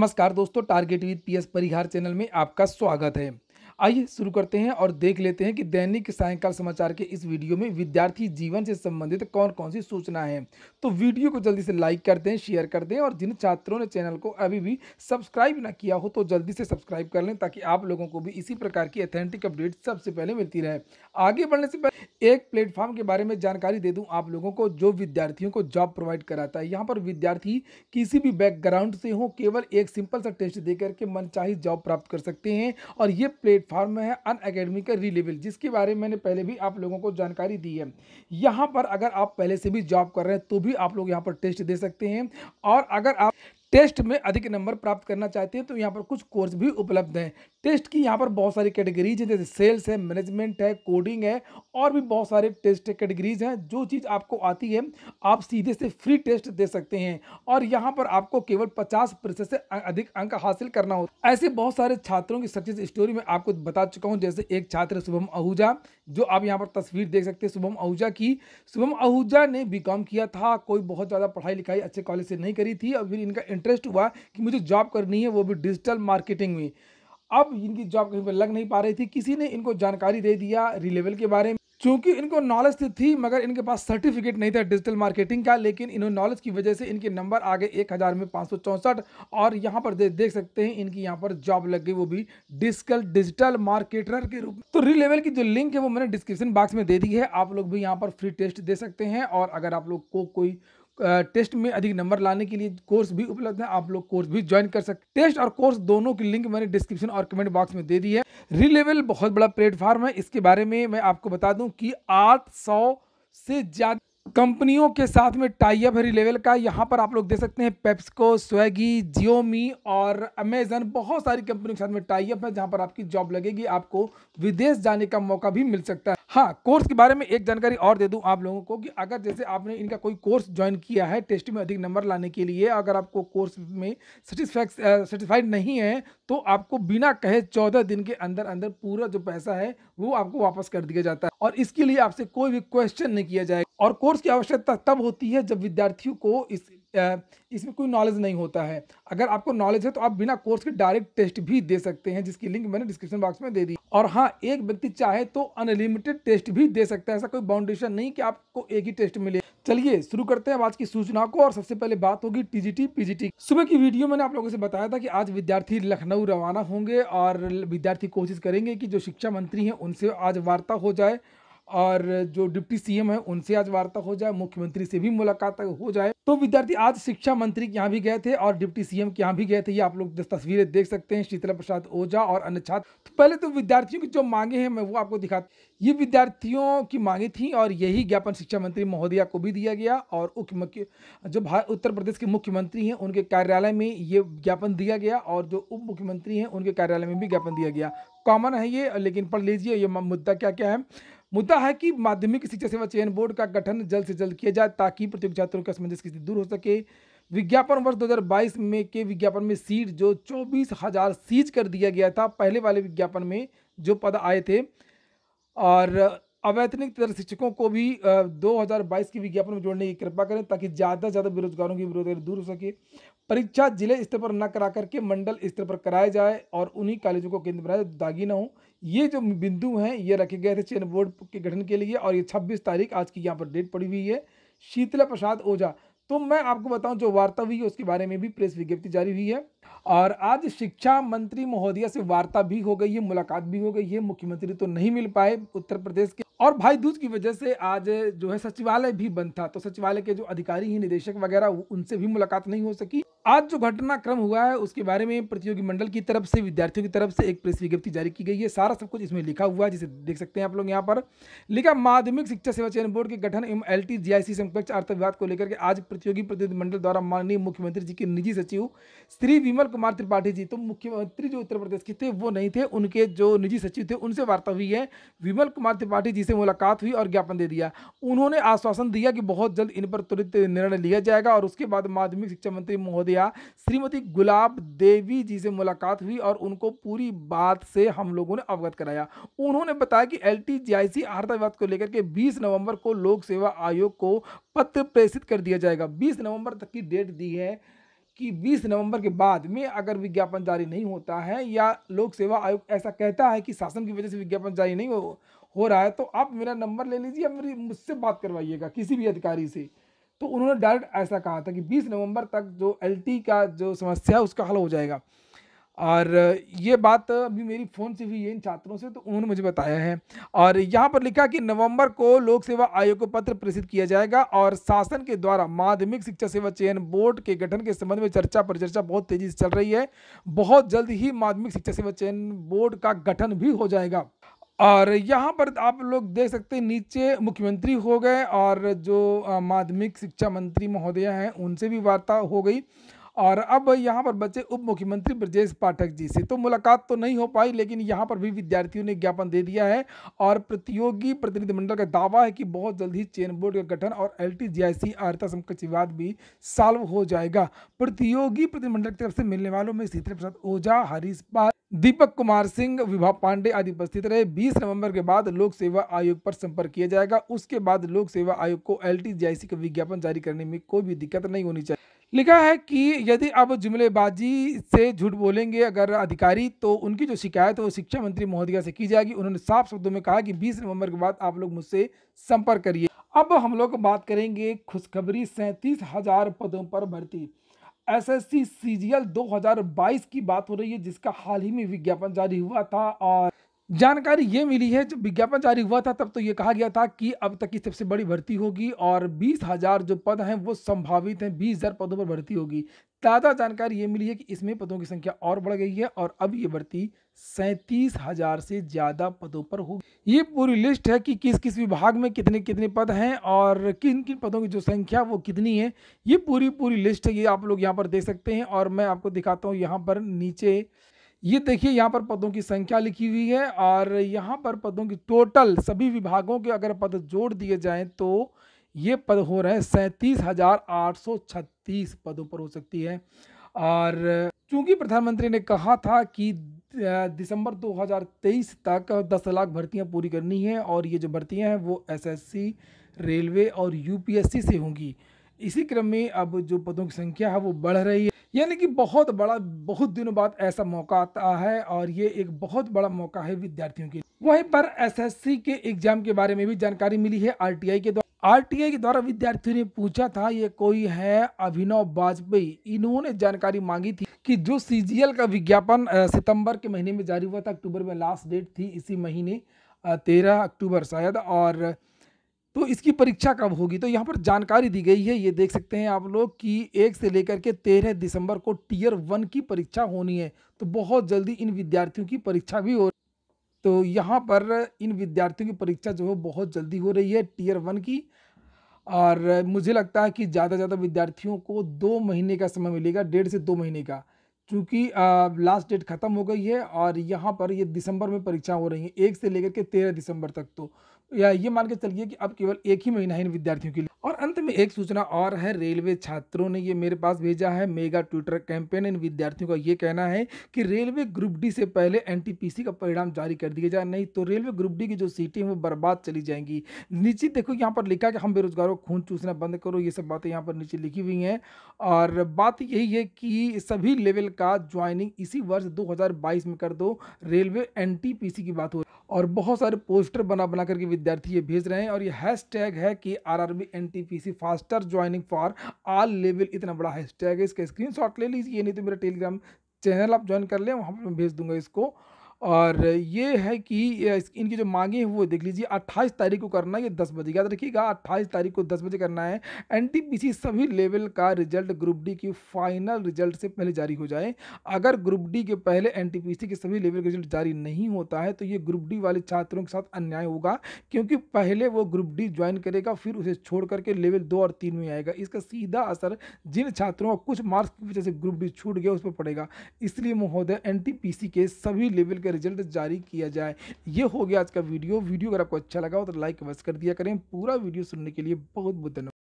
नमस्कार दोस्तों target with PS Parihar channel में आपका स्वागत है आइए शुरू करते हैं और देख लेते हैं कि दैनिक सायंकाल समाचार के इस वीडियो में विद्यार्थी जीवन से संबंधित कौन कौन सी सूचना है तो वीडियो को जल्दी से लाइक कर दें शेयर कर दें और जिन छात्रों ने चैनल को अभी भी सब्सक्राइब ना किया हो तो जल्दी से सब्सक्राइब कर लें ताकि आप लोगों को भी इसी प्रकार की अथेंटिक अपडेट सबसे पहले मिलती रहे आगे बढ़ने से पहले एक प्लेटफॉर्म के बारे में जानकारी दे दूँ आप लोगों को जो विद्यार्थियों को जॉब प्रोवाइड कराता है यहाँ पर विद्यार्थी किसी भी बैकग्राउंड से हो केवल एक सिंपल सा टेस्ट दे करके मनचाही जॉब प्राप्त कर सकते हैं और ये प्लेटफॉर्म फॉर्म में है अन अकेडमी का रिलेबल जिसके बारे में मैंने पहले भी आप लोगों को जानकारी दी है यहाँ पर अगर आप पहले से भी जॉब कर रहे हैं तो भी आप लोग यहाँ पर टेस्ट दे सकते हैं और अगर आप टेस्ट में अधिक नंबर प्राप्त करना चाहते हैं तो यहाँ पर कुछ कोर्स भी उपलब्ध हैं टेस्ट की यहाँ पर बहुत सारी कैटेगरीज हैं जैसे सेल्स है मैनेजमेंट है कोडिंग है और भी बहुत सारे टेस्ट कैटेगरीज हैं जो चीज़ आपको आती है आप सीधे से फ्री टेस्ट दे सकते हैं और यहाँ पर आपको केवल पचास प्रतिशत से अधिक अंक हासिल करना होता ऐसे बहुत सारे छात्रों की सक्सेस स्टोरी में आपको बता चुका हूँ जैसे एक छात्र शुभम आहूजा जो आप यहाँ पर तस्वीर देख सकते हैं शुभम आहूजा की शुभम आहूजा ने बी किया था कोई बहुत ज़्यादा पढ़ाई लिखाई अच्छे कॉलेज से नहीं करी थी और फिर इनका इंटरेस्ट हुआ कि मुझे जॉब करनी है वो भी डिजिटल मार्केटिंग में अब इनकी जॉब कहीं पर लग नहीं पा रही थी किसी ने इनको जानकारी दे दिया रिलेवल के बारे में चूंकि इनको नॉलेज थी, तो थी मगर इनके पास सर्टिफिकेट नहीं था डिजिटल मार्केटिंग का लेकिन इन्होंने नॉलेज की वजह से इनके नंबर आ गए एक हज़ार में पाँच सौ चौंसठ और यहाँ पर दे, देख सकते हैं इनकी यहाँ पर जॉब लग गई वो भी डिजिटल डिजिटल मार्केटर के रूप में तो री लेवल की जो लिंक है वो मैंने डिस्क्रिप्शन बॉक्स में दे दी है आप लोग भी यहाँ पर फ्री टेस्ट दे सकते हैं और अगर आप लोग को कोई टेस्ट में अधिक नंबर लाने के लिए कोर्स भी उपलब्ध है आप लोग कोर्स भी ज्वाइन कर सकते टेस्ट और कोर्स दोनों की लिंक मैंने डिस्क्रिप्शन और कमेंट बॉक्स में दे दी है रिलेवल बहुत बड़ा प्लेटफॉर्म है इसके बारे में मैं आपको बता दूं कि सौ से ज़्यादा कंपनियों के साथ में टाइप हरी लेवल का यहाँ पर आप लोग देख सकते हैं पेप्सको स्वेगी जियोमी और अमेजन बहुत सारी कंपनियों के साथ में टाइप है जहाँ पर आपकी जॉब लगेगी आपको विदेश जाने का मौका भी मिल सकता है हाँ कोर्स के बारे में एक जानकारी और दे दूँ आप लोगों को कि अगर जैसे आपने इनका कोई कोर्स ज्वाइन किया है टेस्ट में अधिक नंबर लाने के लिए अगर आपको कोर्स में सेटिस्फैक्स सेटिस्फाइड नहीं है तो आपको बिना कहे चौदह दिन के अंदर अंदर पूरा जो पैसा है वो आपको वापस कर दिया जाता है और इसके लिए आपसे कोई भी क्वेश्चन नहीं किया जाएगा और कोर्स की आवश्यकता तब होती है जब विद्यार्थियों को इस इसमें कोई नॉलेज नहीं होता है अगर आपको नॉलेज है तो आप बिना कोर्स के डायरेक्ट टेस्ट भी दे सकते हैं जिसकी लिंक मैंने डिस्क्रिप्शन बॉक्स में दे दी और हाँ एक व्यक्ति चाहे तो अनलिमिटेड टेस्ट भी दे सकता है ऐसा कोई बाउंडेशन नहीं कि आपको एक ही टेस्ट मिले चलिए शुरू करते हैं आज की सूचना को और सबसे पहले बात होगी टीजीटी पीजीटी सुबह की वीडियो मैंने आप लोगों से बताया था कि आज विद्यार्थी लखनऊ रवाना होंगे और विद्यार्थी कोशिश करेंगे कि जो शिक्षा मंत्री हैं उनसे आज वार्ता हो जाए और जो डिप्टी सीएम है उनसे आज वार्ता हो जाए मुख्यमंत्री से भी मुलाकात हो जाए तो विद्यार्थी आज शिक्षा मंत्री के यहाँ भी गए थे और डिप्टी सीएम के यहाँ भी गए थे ये आप लोग तस्वीरें देख सकते हैं शीतला प्रसाद ओझा और अन्य छात्र तो पहले तो विद्यार्थियों की जो मांगे हैं मैं वो आपको दिखा ये विद्यार्थियों की मांगे थी और यही ज्ञापन शिक्षा मंत्री महोदया को भी दिया गया और मुख्य जो उत्तर प्रदेश के मुख्यमंत्री हैं उनके कार्यालय में ये ज्ञापन दिया गया और जो उप मुख्यमंत्री हैं उनके कार्यालय में भी ज्ञापन दिया गया कॉमन है ये लेकिन पढ़ लीजिए ये मुद्दा क्या क्या है मुद्दा है कि माध्यमिक शिक्षा सेवा चयन बोर्ड का गठन जल्द से जल्द किया जाए ताकि प्रतियोगी छात्रों का असमंजस की दूर हो सके विज्ञापन वर्ष 2022 में के विज्ञापन में सीट जो चौबीस हज़ार सीज कर दिया गया था पहले वाले विज्ञापन में जो पद आए थे और अवैतनिक तरह शिक्षकों को भी 2022 के विज्ञापन में जोड़ने की कृपा करें ताकि ज़्यादा से ज़्यादा बेरोजगारों की बेरोजगारी दूर हो सके परीक्षा जिले स्तर पर न करा करके मंडल स्तर पर कराया जाए और उन्हीं कॉलेजों को केंद्र बनाया जाए दागी ना हो ये जो बिंदु हैं ये रखे गए थे चयन बोर्ड के गठन के लिए और ये छब्बीस तारीख आज की यहाँ पर डेट पड़ी हुई है शीतला प्रसाद ओझा तो मैं आपको बताऊं जो वार्ता हुई है उसके बारे में भी प्रेस विज्ञप्ति जारी हुई है और आज शिक्षा मंत्री महोदया से वार्ता भी हो गई है मुलाकात भी हो गई है मुख्यमंत्री तो नहीं मिल पाए उत्तर प्रदेश के और भाई दूज की वजह से आज जो है सचिवालय भी बंद था तो सचिवालय के जो अधिकारी ही निदेशक वगैरह उनसे भी मुलाकात नहीं हो सकी आज जो घटनाक्रम हुआ है उसके बारे में प्रतियोगी मंडल की तरफ से विद्यार्थियों की तरफ से एक प्रेस विज्ञप्ति जारी की गई है सारा सब कुछ इसमें लिखा हुआ है जिसे देख सकते हैं आप लोग यहाँ पर लिखा माध्यमिक शिक्षा सेवा चयन बोर्ड के गठन एवं एल टी जी आई सी विवाद को लेकर के आज प्रतियोगी प्रतिनिधि मंडल द्वारा माननीय मुख्यमंत्री जी के निजी सचिव श्री विमल कुमार त्रिपाठी जी तो मुख्यमंत्री जो उत्तर प्रदेश के थे वो नहीं थे उनके जो निजी सचिव थे उनसे वार्ता हुई है विमल कुमार त्रिपाठी जी से मुलाकात हुई और ज्ञापन दे दिया उन्होंने आश्वासन दिया कि बहुत जल्द इन पर त्वरित निर्णय लिया जाएगा और उसके बाद माध्यमिक शिक्षा मंत्री महोदया श्रीमती गुलाब देवी जी से मुलाकात हुई और उनको पूरी बात से हम लोगों ने अवगत कराया उन्होंने बताया कि एल टी आर्थिक विवाद को लेकर के बीस नवम्बर को लोक सेवा आयोग को पत्र प्रेषित कर दिया जाएगा बीस नवम्बर तक की डेट दी है कि 20 नवंबर के बाद में अगर विज्ञापन जारी नहीं होता है या लोक सेवा आयोग ऐसा कहता है कि शासन की वजह से विज्ञापन जारी नहीं हो हो रहा है तो आप मेरा नंबर ले लीजिए या मेरी मुझसे बात करवाइएगा किसी भी अधिकारी से तो उन्होंने डायरेक्ट ऐसा कहा था कि 20 नवंबर तक जो एल का जो समस्या है उसका हल हो जाएगा और ये बात अभी मेरी फ़ोन से हुई है इन छात्रों से तो उन्होंने मुझे बताया है और यहाँ पर लिखा कि नवंबर को लोक सेवा आयोग को पत्र प्रेषित किया जाएगा और शासन के द्वारा माध्यमिक शिक्षा सेवा चयन बोर्ड के गठन के संबंध में चर्चा परिचर्चा बहुत तेज़ी से चल रही है बहुत जल्द ही माध्यमिक शिक्षा सेवा चयन बोर्ड का गठन भी हो जाएगा और यहाँ पर आप लोग देख सकते हैं नीचे मुख्यमंत्री हो गए और जो माध्यमिक शिक्षा मंत्री महोदया हैं उनसे भी वार्ता हो गई और अब यहाँ पर बचे उप मुख्यमंत्री ब्रजेश पाठक जी से तो मुलाकात तो नहीं हो पाई लेकिन यहाँ पर भी विद्यार्थियों ने ज्ञापन दे दिया है और प्रतियोगी प्रतिनिधिमंडल का दावा है कि बहुत जल्द ही चेन बोर्ड का गठन और एल टी जी आई सी आर्था समकक्ष विवाद भी सॉल्व हो जाएगा प्रतियोगी प्रतिनिधिमंडल की तरफ से मिलने वालों में सीतरे प्रसाद ओझा हरीश पाल दीपक कुमार सिंह विभा पांडे आदि उपस्थित रहे 20 नवंबर के बाद लोक सेवा आयोग पर संपर्क किया जाएगा उसके बाद लोक सेवा आयोग को एल टी जी आई सी का विज्ञापन जारी करने में कोई भी दिक्कत नहीं होनी चाहिए लिखा है कि यदि आप जुमलेबाजी से झूठ बोलेंगे अगर अधिकारी तो उनकी जो शिकायत है वो शिक्षा मंत्री महोदया से की जाएगी उन्होंने साफ शब्दों में कहा कि 20 नवंबर के बाद आप लोग मुझसे संपर्क करिए अब हम लोग बात करेंगे खुशखबरी सैंतीस हजार पदों पर भर्ती एसएससी सीजीएल 2022 की बात हो रही है जिसका हाल ही में विज्ञापन जारी हुआ था और जानकारी ये मिली है जब विज्ञापन जारी हुआ था तब तो ये कहा गया था कि अब तक की सबसे बड़ी भर्ती होगी और बीस हजार जो पद हैं वो संभावित हैं बीस हजार पदों पर भर्ती होगी ताज़ा जानकारी ये मिली है कि इसमें पदों की संख्या और बढ़ गई है और अब ये भर्ती सैंतीस हजार से ज़्यादा पदों पर होगी ये पूरी लिस्ट है कि किस किस विभाग में कितने कितने पद हैं और किन किन पदों की जो संख्या वो कितनी है ये पूरी पूरी लिस्ट है ये आप लोग यहाँ पर देख सकते हैं और मैं आपको दिखाता हूँ यहाँ पर नीचे ये देखिए यहाँ पर पदों की संख्या लिखी हुई है और यहाँ पर पदों की टोटल सभी विभागों के अगर पद जोड़ दिए जाएं तो ये पद हो रहे हैं सैंतीस हज़ार आठ सौ छत्तीस पदों पर हो सकती है और चूंकि प्रधानमंत्री ने कहा था कि दिसंबर 2023 तक 10 लाख भर्तियां पूरी करनी है और ये जो भर्तियां हैं वो एसएससी रेलवे और यूपीएससी से होंगी इसी क्रम में अब जो पदों की संख्या है वो बढ़ रही है यानी कि बहुत बड़ा बहुत दिनों बाद ऐसा मौका आता है और ये एक बहुत बड़ा मौका है विद्यार्थियों के लिए वहीं पर एसएससी के एग्जाम के बारे में भी जानकारी मिली है आरटीआई के द्वारा आरटीआई के द्वारा विद्यार्थियों ने पूछा था ये कोई है अभिनव वाजपेयी इन्होंने जानकारी मांगी थी कि जो सी का विज्ञापन सितम्बर के महीने में जारी हुआ था अक्टूबर में लास्ट डेट थी इसी महीने तेरह अक्टूबर शायद और तो इसकी परीक्षा कब होगी तो यहाँ पर जानकारी दी गई है ये देख सकते हैं आप लोग कि एक से लेकर के तेरह दिसंबर को टीयर वन की परीक्षा होनी है तो बहुत जल्दी इन विद्यार्थियों की परीक्षा भी हो रही तो यहाँ पर इन विद्यार्थियों की परीक्षा जो है बहुत जल्दी हो रही है टीयर वन की और मुझे लगता है कि ज़्यादा से ज़्यादा विद्यार्थियों को दो महीने का समय मिलेगा डेढ़ से दो महीने का चूँकि लास्ट डेट ख़त्म हो गई है और यहाँ पर ये दिसंबर में परीक्षा हो रही है एक से लेकर के तेरह दिसंबर तक तो या ये मान के चलिए कि अब केवल एक ही महीना है इन विद्यार्थियों के लिए और अंत में एक सूचना और है रेलवे छात्रों ने ये मेरे पास भेजा है मेगा ट्विटर कैंपेन इन विद्यार्थियों का ये कहना है कि रेलवे ग्रुप डी से पहले एनटीपीसी का परिणाम जारी कर दिया जाए नहीं तो रेलवे ग्रुप डी की जो सीटें वो बर्बाद चली जाएंगी नीचे देखो यहाँ पर लिखा कि हम बेरोजगारों को खून चूसना बंद करो ये सब बातें यहाँ पर नीचे लिखी हुई हैं और बात यही है कि सभी लेवल का ज्वाइनिंग इसी वर्ष दो में कर दो रेलवे एन की बात हो और बहुत सारे पोस्टर बना बना करके विद्यार्थी ये भेज रहे हैं और ये हैश टैग है कि R R N T P C faster joining for all level इतना बड़ा हैश टैग है इसका स्क्रीन शॉट ले लीजिए नहीं तो मेरा टेलीग्राम चैनल आप ज्वाइन कर लें वहाँ पर मैं भेज दूंगा इसको और ये है कि इनकी जो मांगे हैं वो देख लीजिए 28 तारीख को करना है ये 10 बजे याद रखिएगा 28 तारीख को 10 बजे करना है एनटीपीसी सभी लेवल का रिजल्ट ग्रुप डी की फाइनल रिजल्ट से पहले जारी हो जाए अगर ग्रुप डी के पहले एनटीपीसी के सभी लेवल का रिजल्ट जारी नहीं होता है तो ये ग्रुप डी वाले छात्रों के साथ अन्याय होगा क्योंकि पहले वो ग्रुप डी ज्वाइन करेगा फिर उसे छोड़ करके लेवल दो और तीन में आएगा इसका सीधा असर जिन छात्रों का कुछ मार्क्स की वजह से ग्रुप डी छूट गया उस पर पड़ेगा इसलिए महोदय एन के सभी लेवल के का रिजल्ट जारी किया जाए ये हो गया आज का वीडियो वीडियो अगर आपको अच्छा लगा हो तो लाइक अवश्य कर दिया करें पूरा वीडियो सुनने के लिए बहुत बहुत धन्यवाद